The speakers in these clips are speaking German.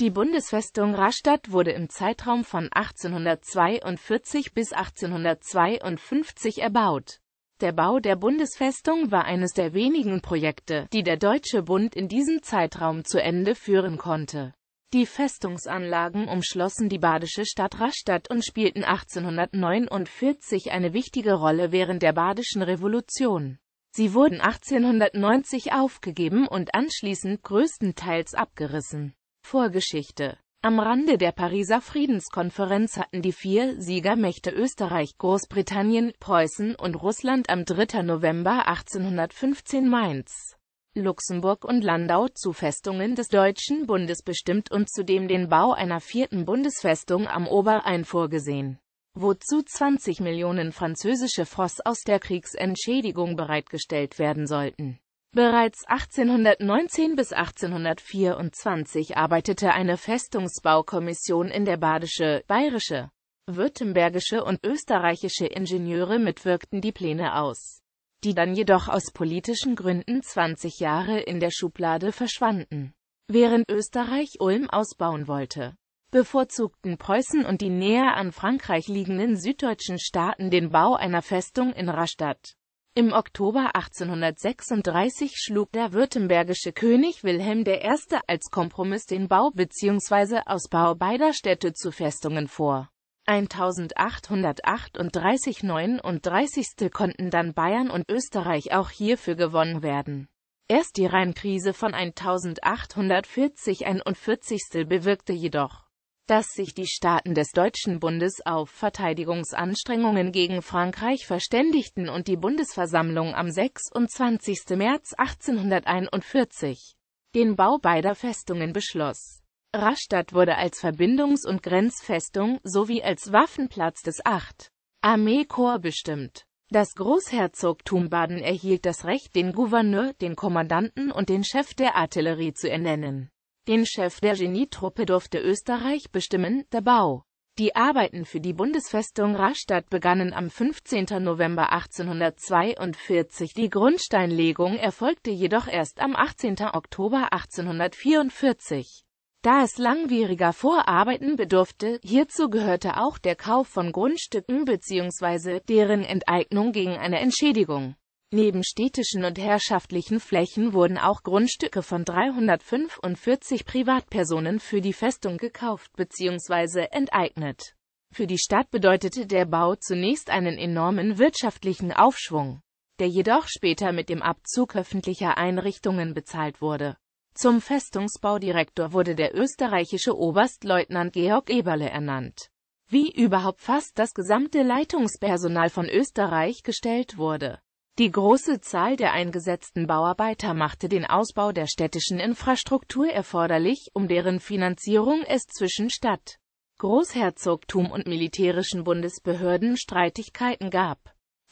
Die Bundesfestung Rastatt wurde im Zeitraum von 1842 bis 1852 erbaut. Der Bau der Bundesfestung war eines der wenigen Projekte, die der Deutsche Bund in diesem Zeitraum zu Ende führen konnte. Die Festungsanlagen umschlossen die badische Stadt Rastatt und spielten 1849 eine wichtige Rolle während der badischen Revolution. Sie wurden 1890 aufgegeben und anschließend größtenteils abgerissen. Vorgeschichte Am Rande der Pariser Friedenskonferenz hatten die vier Siegermächte Österreich, Großbritannien, Preußen und Russland am 3. November 1815 Mainz, Luxemburg und Landau zu Festungen des Deutschen Bundes bestimmt und zudem den Bau einer vierten Bundesfestung am Oberrhein vorgesehen wozu 20 Millionen französische Fros aus der Kriegsentschädigung bereitgestellt werden sollten Bereits 1819 bis 1824 arbeitete eine Festungsbaukommission in der badische, bayerische, württembergische und österreichische Ingenieure mitwirkten die Pläne aus, die dann jedoch aus politischen Gründen 20 Jahre in der Schublade verschwanden. Während Österreich Ulm ausbauen wollte, bevorzugten Preußen und die näher an Frankreich liegenden süddeutschen Staaten den Bau einer Festung in Rastatt. Im Oktober 1836 schlug der württembergische König Wilhelm I. als Kompromiss den Bau bzw. Ausbau beider Städte zu Festungen vor. 1838 39. konnten dann Bayern und Österreich auch hierfür gewonnen werden. Erst die Rheinkrise von 1840 41. bewirkte jedoch dass sich die Staaten des Deutschen Bundes auf Verteidigungsanstrengungen gegen Frankreich verständigten und die Bundesversammlung am 26. März 1841 den Bau beider Festungen beschloss. Rastatt wurde als Verbindungs- und Grenzfestung sowie als Waffenplatz des 8. Armeekorps bestimmt. Das Großherzogtum Baden erhielt das Recht, den Gouverneur, den Kommandanten und den Chef der Artillerie zu ernennen. Den Chef der Genietruppe durfte Österreich bestimmen, der Bau. Die Arbeiten für die Bundesfestung Rastatt begannen am 15. November 1842, die Grundsteinlegung erfolgte jedoch erst am 18. Oktober 1844. Da es langwieriger Vorarbeiten bedurfte, hierzu gehörte auch der Kauf von Grundstücken bzw. deren Enteignung gegen eine Entschädigung. Neben städtischen und herrschaftlichen Flächen wurden auch Grundstücke von 345 Privatpersonen für die Festung gekauft bzw. enteignet. Für die Stadt bedeutete der Bau zunächst einen enormen wirtschaftlichen Aufschwung, der jedoch später mit dem Abzug öffentlicher Einrichtungen bezahlt wurde. Zum Festungsbaudirektor wurde der österreichische Oberstleutnant Georg Eberle ernannt. Wie überhaupt fast das gesamte Leitungspersonal von Österreich gestellt wurde die große Zahl der eingesetzten Bauarbeiter machte den Ausbau der städtischen Infrastruktur erforderlich, um deren Finanzierung es zwischen Stadt, Großherzogtum und militärischen Bundesbehörden Streitigkeiten gab.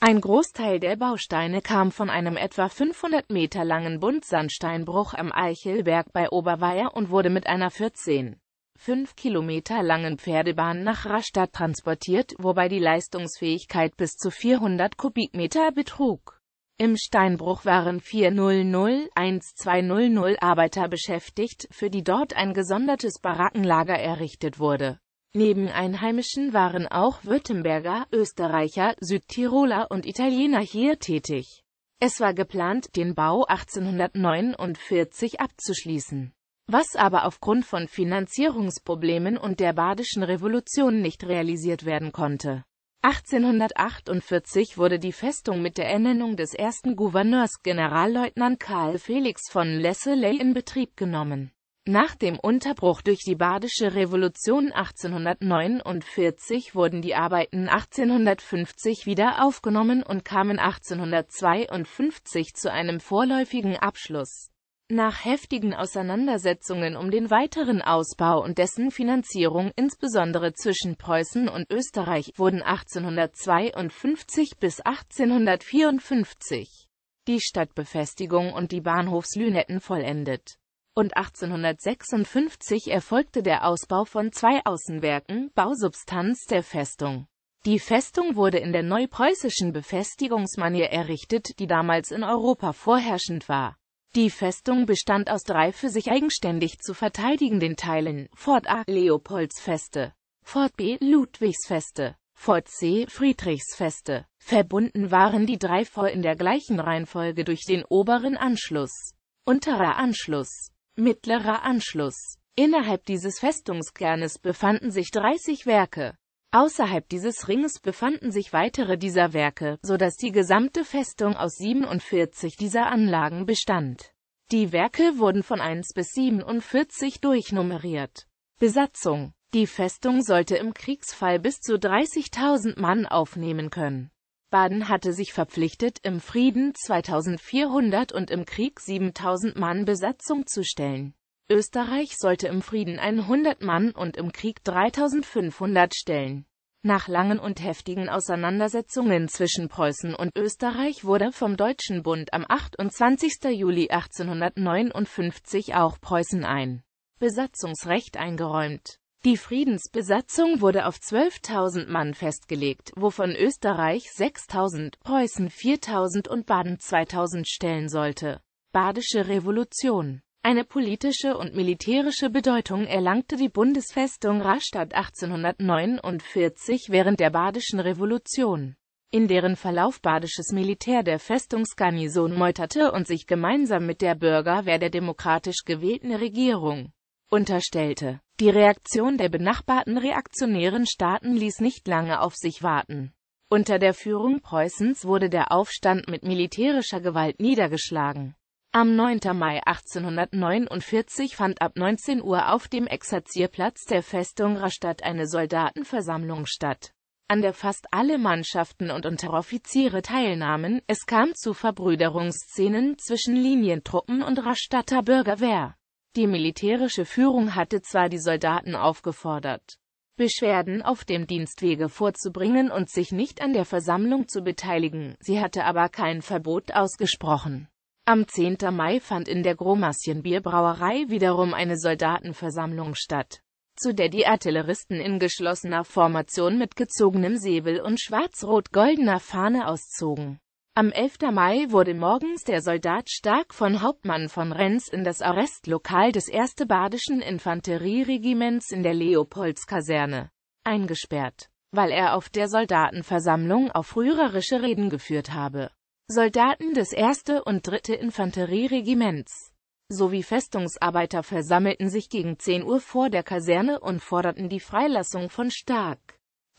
Ein Großteil der Bausteine kam von einem etwa 500 Meter langen Buntsandsteinbruch am Eichelberg bei Oberweier und wurde mit einer 14 5 Kilometer langen Pferdebahn nach Rastatt transportiert, wobei die Leistungsfähigkeit bis zu 400 Kubikmeter betrug im Steinbruch waren 400-1200 Arbeiter beschäftigt, für die dort ein gesondertes Barackenlager errichtet wurde. Neben Einheimischen waren auch Württemberger, Österreicher, Südtiroler und Italiener hier tätig. Es war geplant, den Bau 1849 abzuschließen, was aber aufgrund von Finanzierungsproblemen und der Badischen Revolution nicht realisiert werden konnte. 1848 wurde die Festung mit der Ernennung des ersten Gouverneurs Generalleutnant Karl Felix von Lesseley in Betrieb genommen. Nach dem Unterbruch durch die Badische Revolution 1849 wurden die Arbeiten 1850 wieder aufgenommen und kamen 1852 zu einem vorläufigen Abschluss nach heftigen Auseinandersetzungen um den weiteren Ausbau und dessen Finanzierung, insbesondere zwischen Preußen und Österreich, wurden 1852 bis 1854 die Stadtbefestigung und die Bahnhofslünetten vollendet. Und 1856 erfolgte der Ausbau von zwei Außenwerken, Bausubstanz der Festung. Die Festung wurde in der neupreußischen Befestigungsmanier errichtet, die damals in Europa vorherrschend war. Die Festung bestand aus drei für sich eigenständig zu verteidigenden Teilen, Fort A. Leopoldsfeste, Fort B. Ludwigsfeste, Fort C. Friedrichsfeste. Verbunden waren die drei Fort in der gleichen Reihenfolge durch den oberen Anschluss, unterer Anschluss, mittlerer Anschluss. Innerhalb dieses Festungskernes befanden sich 30 Werke. Außerhalb dieses Rings befanden sich weitere dieser Werke, so dass die gesamte Festung aus 47 dieser Anlagen bestand. Die Werke wurden von 1 bis 47 durchnummeriert. Besatzung Die Festung sollte im Kriegsfall bis zu 30.000 Mann aufnehmen können. Baden hatte sich verpflichtet, im Frieden 2400 und im Krieg 7000 Mann Besatzung zu stellen. Österreich sollte im Frieden 100 Mann und im Krieg 3500 stellen. Nach langen und heftigen Auseinandersetzungen zwischen Preußen und Österreich wurde vom Deutschen Bund am 28. Juli 1859 auch Preußen ein Besatzungsrecht eingeräumt. Die Friedensbesatzung wurde auf 12.000 Mann festgelegt, wovon Österreich 6.000, Preußen 4.000 und Baden 2.000 stellen sollte. Badische Revolution eine politische und militärische Bedeutung erlangte die Bundesfestung Rastatt 1849 während der Badischen Revolution, in deren Verlauf badisches Militär der Festungsgarnison meuterte und sich gemeinsam mit der Bürgerwehr der demokratisch gewählten Regierung unterstellte. Die Reaktion der benachbarten reaktionären Staaten ließ nicht lange auf sich warten. Unter der Führung Preußens wurde der Aufstand mit militärischer Gewalt niedergeschlagen am 9. Mai 1849 fand ab 19 Uhr auf dem Exerzierplatz der Festung Rastatt eine Soldatenversammlung statt, an der fast alle Mannschaften und Unteroffiziere teilnahmen. Es kam zu Verbrüderungsszenen zwischen Linientruppen und Rastatter Bürgerwehr. Die militärische Führung hatte zwar die Soldaten aufgefordert, Beschwerden auf dem Dienstwege vorzubringen und sich nicht an der Versammlung zu beteiligen, sie hatte aber kein Verbot ausgesprochen. Am 10. Mai fand in der Gromaschen Bierbrauerei wiederum eine Soldatenversammlung statt, zu der die Artilleristen in geschlossener Formation mit gezogenem Säbel und schwarz-rot-goldener Fahne auszogen. Am 11. Mai wurde morgens der Soldat Stark von Hauptmann von Renz in das Arrestlokal des 1. Badischen Infanterieregiments in der Leopoldskaserne eingesperrt, weil er auf der Soldatenversammlung auf rührerische Reden geführt habe. Soldaten des 1. und 3. Infanterieregiments sowie Festungsarbeiter versammelten sich gegen 10 Uhr vor der Kaserne und forderten die Freilassung von Stark.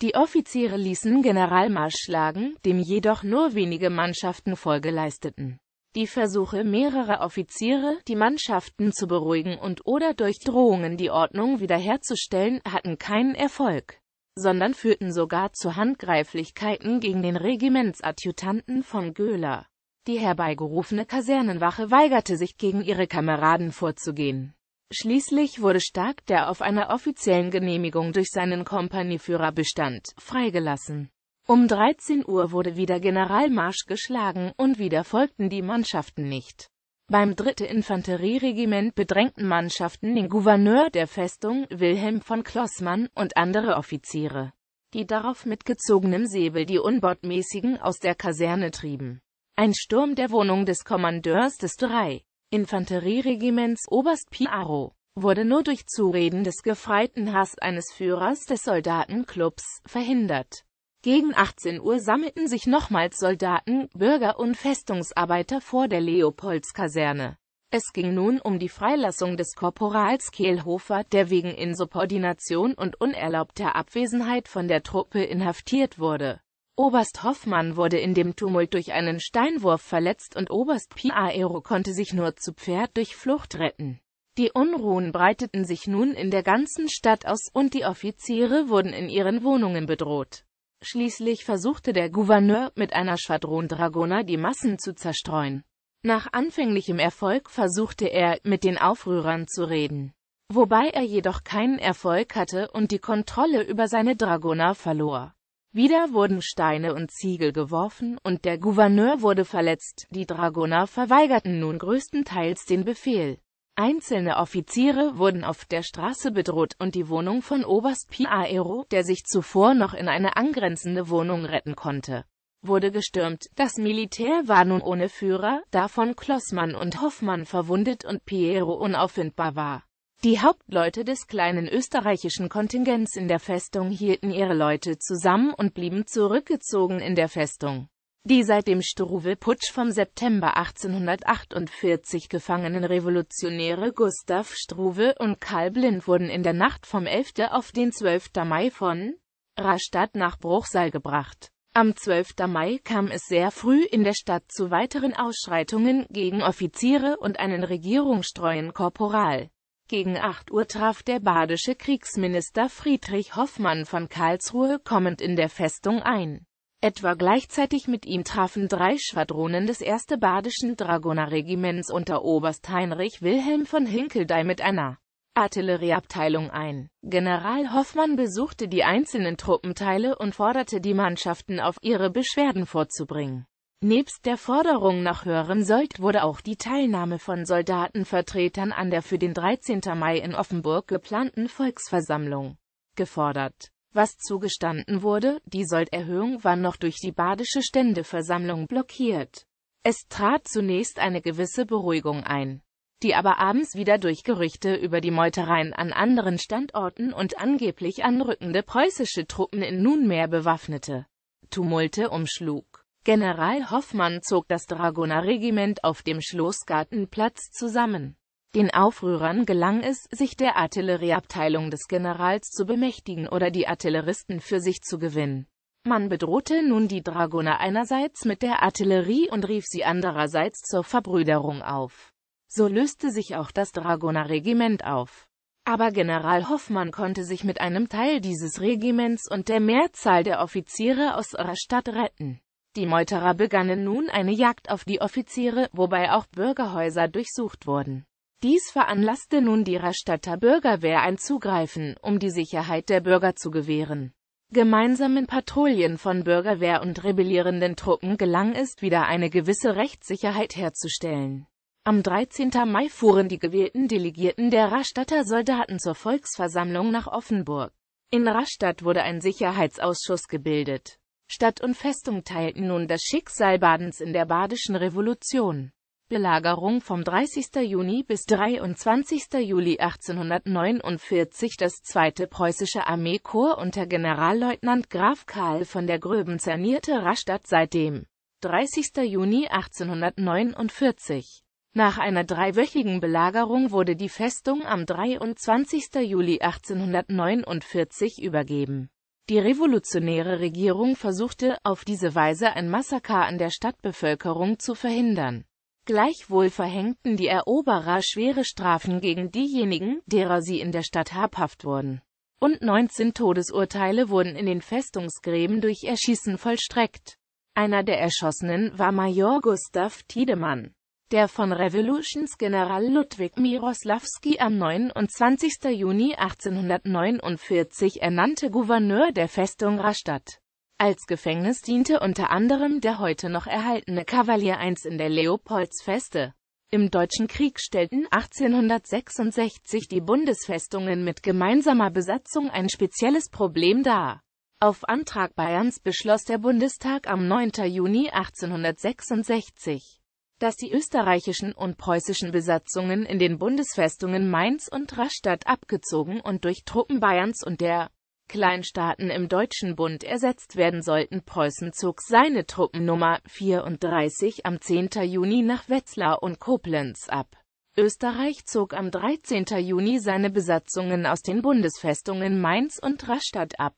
Die Offiziere ließen Generalmarsch schlagen, dem jedoch nur wenige Mannschaften Folge leisteten. Die Versuche mehrerer Offiziere, die Mannschaften zu beruhigen und oder durch Drohungen die Ordnung wiederherzustellen, hatten keinen Erfolg sondern führten sogar zu Handgreiflichkeiten gegen den Regimentsadjutanten von Göhler. Die herbeigerufene Kasernenwache weigerte sich gegen ihre Kameraden vorzugehen. Schließlich wurde Stark, der auf einer offiziellen Genehmigung durch seinen Kompanieführer bestand, freigelassen. Um 13 Uhr wurde wieder Generalmarsch geschlagen und wieder folgten die Mannschaften nicht beim 3. Infanterieregiment bedrängten Mannschaften den Gouverneur der Festung, Wilhelm von Klossmann, und andere Offiziere, die darauf mit gezogenem Säbel die Unbordmäßigen aus der Kaserne trieben. Ein Sturm der Wohnung des Kommandeurs des 3. Infanterieregiments Oberst Piaro wurde nur durch Zureden des gefreiten Hass eines Führers des Soldatenclubs verhindert. Gegen 18 Uhr sammelten sich nochmals Soldaten, Bürger und Festungsarbeiter vor der Leopoldskaserne. Es ging nun um die Freilassung des Korporals Kehlhofer, der wegen Insubordination und unerlaubter Abwesenheit von der Truppe inhaftiert wurde. Oberst Hoffmann wurde in dem Tumult durch einen Steinwurf verletzt und Oberst Piaero konnte sich nur zu Pferd durch Flucht retten. Die Unruhen breiteten sich nun in der ganzen Stadt aus und die Offiziere wurden in ihren Wohnungen bedroht. Schließlich versuchte der Gouverneur mit einer Schwadron Dragoner die Massen zu zerstreuen. Nach anfänglichem Erfolg versuchte er, mit den Aufrührern zu reden, wobei er jedoch keinen Erfolg hatte und die Kontrolle über seine Dragoner verlor. Wieder wurden Steine und Ziegel geworfen und der Gouverneur wurde verletzt, die Dragoner verweigerten nun größtenteils den Befehl. Einzelne Offiziere wurden auf der Straße bedroht und die Wohnung von Oberst Piaero, der sich zuvor noch in eine angrenzende Wohnung retten konnte, wurde gestürmt. Das Militär war nun ohne Führer, davon Klossmann und Hoffmann verwundet und Piero unauffindbar war. Die Hauptleute des kleinen österreichischen Kontingents in der Festung hielten ihre Leute zusammen und blieben zurückgezogen in der Festung. Die seit dem Struve-Putsch vom September 1848 gefangenen Revolutionäre Gustav Struve und Karl Blind wurden in der Nacht vom 11. auf den 12. Mai von Rastatt nach Bruchsal gebracht. Am 12. Mai kam es sehr früh in der Stadt zu weiteren Ausschreitungen gegen Offiziere und einen regierungstreuen Korporal. Gegen 8 Uhr traf der badische Kriegsminister Friedrich Hoffmann von Karlsruhe kommend in der Festung ein. Etwa gleichzeitig mit ihm trafen drei Schwadronen des 1. Badischen Dragonerregiments unter Oberst Heinrich Wilhelm von Hinkeldey mit einer Artillerieabteilung ein. General Hoffmann besuchte die einzelnen Truppenteile und forderte die Mannschaften auf, ihre Beschwerden vorzubringen. Nebst der Forderung nach höherem Sold wurde auch die Teilnahme von Soldatenvertretern an der für den 13. Mai in Offenburg geplanten Volksversammlung gefordert. Was zugestanden wurde, die Solderhöhung war noch durch die Badische Ständeversammlung blockiert. Es trat zunächst eine gewisse Beruhigung ein, die aber abends wieder durch Gerüchte über die Meutereien an anderen Standorten und angeblich anrückende preußische Truppen in nunmehr bewaffnete Tumulte umschlug. General Hoffmann zog das Dragonerregiment auf dem Schlossgartenplatz zusammen. Den Aufrührern gelang es, sich der Artillerieabteilung des Generals zu bemächtigen oder die Artilleristen für sich zu gewinnen. Man bedrohte nun die Dragoner einerseits mit der Artillerie und rief sie andererseits zur Verbrüderung auf. So löste sich auch das Dragonerregiment auf. Aber General Hoffmann konnte sich mit einem Teil dieses Regiments und der Mehrzahl der Offiziere aus ihrer Stadt retten. Die Meuterer begannen nun eine Jagd auf die Offiziere, wobei auch Bürgerhäuser durchsucht wurden. Dies veranlasste nun die Rastatter Bürgerwehr ein Zugreifen, um die Sicherheit der Bürger zu gewähren. Gemeinsamen Patrouillen von Bürgerwehr und rebellierenden Truppen gelang es wieder eine gewisse Rechtssicherheit herzustellen. Am 13. Mai fuhren die gewählten Delegierten der Rastatter Soldaten zur Volksversammlung nach Offenburg. In Rastatt wurde ein Sicherheitsausschuss gebildet. Stadt und Festung teilten nun das Schicksal Badens in der Badischen Revolution. Belagerung vom 30. Juni bis 23. Juli 1849 das zweite preußische Armeekorps unter Generalleutnant Graf Karl von der Gröben zernierte Rastatt seit dem 30. Juni 1849. Nach einer dreiwöchigen Belagerung wurde die Festung am 23. Juli 1849 übergeben. Die revolutionäre Regierung versuchte, auf diese Weise ein Massaker an der Stadtbevölkerung zu verhindern. Gleichwohl verhängten die Eroberer schwere Strafen gegen diejenigen, derer sie in der Stadt habhaft wurden. Und 19 Todesurteile wurden in den Festungsgräben durch Erschießen vollstreckt. Einer der Erschossenen war Major Gustav Tiedemann, der von Revolutions General Ludwig Miroslawski am 29. Juni 1849 ernannte Gouverneur der Festung Rastatt als Gefängnis diente unter anderem der heute noch erhaltene Kavalier I in der Leopoldsfeste. Im Deutschen Krieg stellten 1866 die Bundesfestungen mit gemeinsamer Besatzung ein spezielles Problem dar. Auf Antrag Bayerns beschloss der Bundestag am 9. Juni 1866, dass die österreichischen und preußischen Besatzungen in den Bundesfestungen Mainz und Rastatt abgezogen und durch Truppen Bayerns und der Kleinstaaten im Deutschen Bund ersetzt werden sollten. Preußen zog seine Truppennummer 34 am 10. Juni nach Wetzlar und Koblenz ab. Österreich zog am 13. Juni seine Besatzungen aus den Bundesfestungen Mainz und Rastatt ab.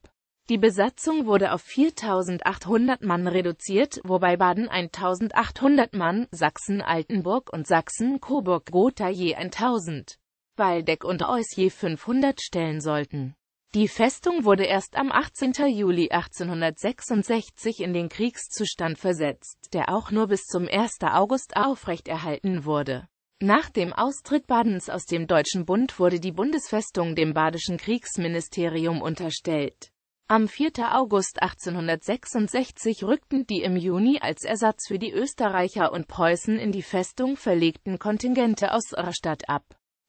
Die Besatzung wurde auf 4.800 Mann reduziert, wobei Baden 1.800 Mann, Sachsen-Altenburg und Sachsen-Coburg-Gotha je 1.000, Waldeck und Ois je 500 stellen sollten. Die Festung wurde erst am 18. Juli 1866 in den Kriegszustand versetzt, der auch nur bis zum 1. August aufrechterhalten wurde. Nach dem Austritt Badens aus dem Deutschen Bund wurde die Bundesfestung dem badischen Kriegsministerium unterstellt. Am 4. August 1866 rückten die im Juni als Ersatz für die Österreicher und Preußen in die Festung verlegten Kontingente aus Rastatt ab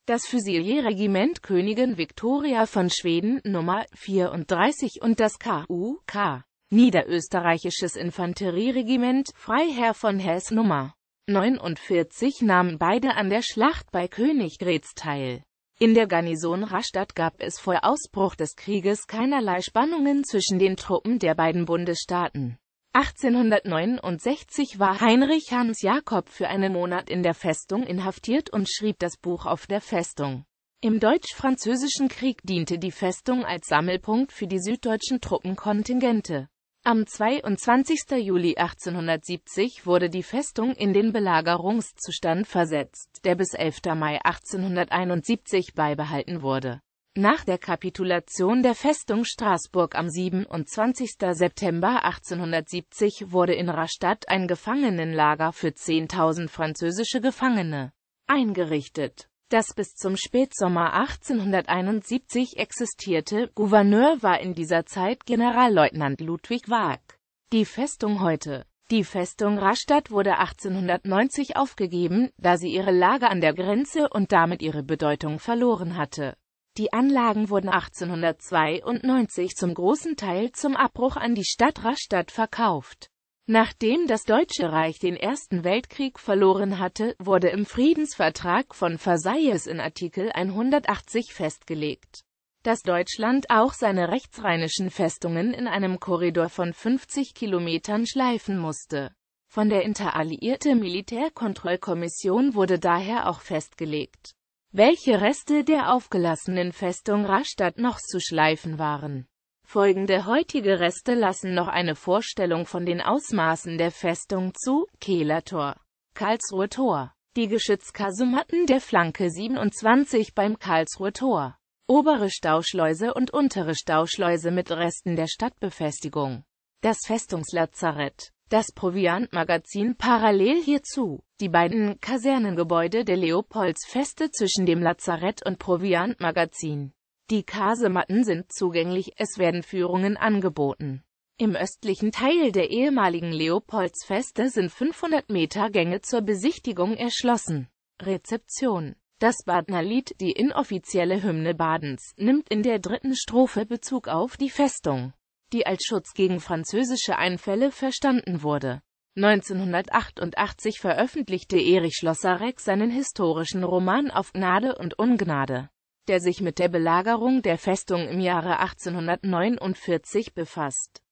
das Fusilierregiment Königin Victoria von Schweden Nummer 34 und das KUK Niederösterreichisches Infanterieregiment Freiherr von Hess Nummer 49 nahmen beide an der Schlacht bei Königgrätz teil. In der Garnison Rastatt gab es vor Ausbruch des Krieges keinerlei Spannungen zwischen den Truppen der beiden Bundesstaaten. 1869 war Heinrich Hans Jakob für einen Monat in der Festung inhaftiert und schrieb das Buch auf der Festung. Im Deutsch-Französischen Krieg diente die Festung als Sammelpunkt für die süddeutschen Truppenkontingente. Am 22. Juli 1870 wurde die Festung in den Belagerungszustand versetzt, der bis 11. Mai 1871 beibehalten wurde nach der Kapitulation der Festung Straßburg am 27. September 1870 wurde in Rastatt ein Gefangenenlager für 10.000 französische Gefangene eingerichtet. Das bis zum Spätsommer 1871 existierte Gouverneur war in dieser Zeit Generalleutnant Ludwig Waag. Die Festung heute die Festung Rastatt wurde 1890 aufgegeben, da sie ihre Lage an der Grenze und damit ihre Bedeutung verloren hatte. Die Anlagen wurden 1892 zum großen Teil zum Abbruch an die Stadt Rastatt verkauft. Nachdem das Deutsche Reich den Ersten Weltkrieg verloren hatte, wurde im Friedensvertrag von Versailles in Artikel 180 festgelegt, dass Deutschland auch seine rechtsrheinischen Festungen in einem Korridor von 50 Kilometern schleifen musste. Von der Interalliierte Militärkontrollkommission wurde daher auch festgelegt welche Reste der aufgelassenen Festung Rastatt noch zu schleifen waren. Folgende heutige Reste lassen noch eine Vorstellung von den Ausmaßen der Festung zu, Kehlertor, Karlsruhe Tor, die Geschützkasematten der Flanke 27 beim Karlsruhe Tor, obere Stauschleuse und untere Stauschleuse mit Resten der Stadtbefestigung, das Festungslazarett, das Proviantmagazin parallel hierzu. Die beiden Kasernengebäude der Leopoldsfeste zwischen dem Lazarett und Proviantmagazin. Die Kasematten sind zugänglich, es werden Führungen angeboten. Im östlichen Teil der ehemaligen Leopoldsfeste sind 500 Meter Gänge zur Besichtigung erschlossen. Rezeption das Badnerlied, die inoffizielle Hymne Badens, nimmt in der dritten Strophe Bezug auf die Festung die als Schutz gegen französische Einfälle verstanden wurde. 1988 veröffentlichte Erich Schlosserek seinen historischen Roman Auf Gnade und Ungnade, der sich mit der Belagerung der Festung im Jahre 1849 befasst